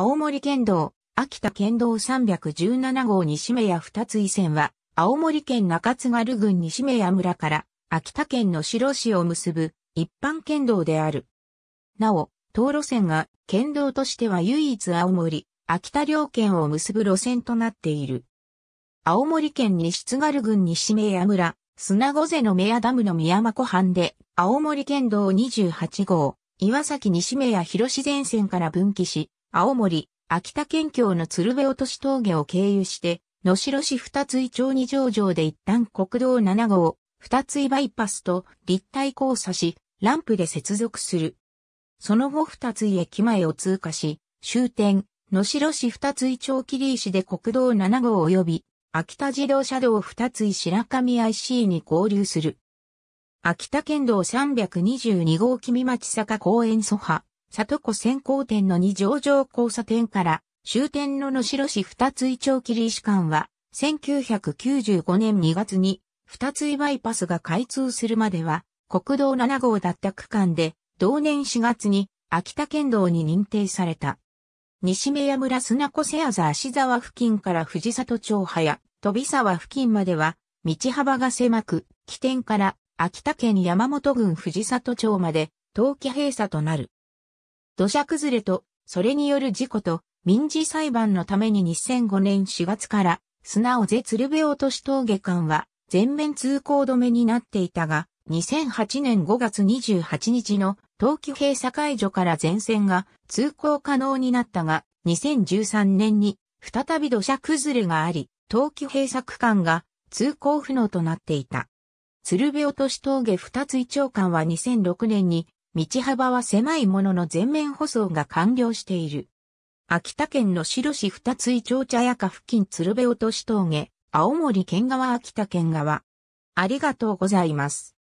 青森県道、秋田県道317号西目屋二つ井線は、青森県中津軽郡西目屋村から、秋田県の白市を結ぶ一般県道である。なお、東路線が県道としては唯一青森、秋田両県を結ぶ路線となっている。青森県西津軽郡西目屋村、砂御瀬の目屋ダムの宮間湖畔で、青森県道28号、岩崎西目屋広自前線から分岐し、青森、秋田県境の鶴瓶落とし峠を経由して、野城市二つ井町二条城で一旦国道7号、二つ井バイパスと立体交差し、ランプで接続する。その後二つ井駅前を通過し、終点、野城市二つ井町霧石で国道7号及び、秋田自動車道二つ井白神 IC に合流する。秋田県道322号君町坂公園祖派。里子先行店の二条城交差点から終点の能代市二つ井町切り石間は、1995年2月に二つ井バイパスが開通するまでは、国道7号だった区間で、同年4月に秋田県道に認定された。西目屋村砂子瀬谷足沢付近から藤里町派や飛沢付近までは、道幅が狭く、起点から秋田県山本郡藤里町まで、冬季閉鎖となる。土砂崩れと、それによる事故と、民事裁判のために2005年4月から、砂尾瀬鶴瓶落とし峠間は、全面通行止めになっていたが、2008年5月28日の冬季閉鎖解除から全線が通行可能になったが、2013年に再び土砂崩れがあり、冬季閉鎖区間が通行不能となっていた。鶴瓶落とし峠二つ一丁間は2006年に道幅は狭いものの全面舗装が完了している。秋田県の白市二つ井町茶屋か付近鶴瓶落とし峠、青森県側秋田県側。ありがとうございます。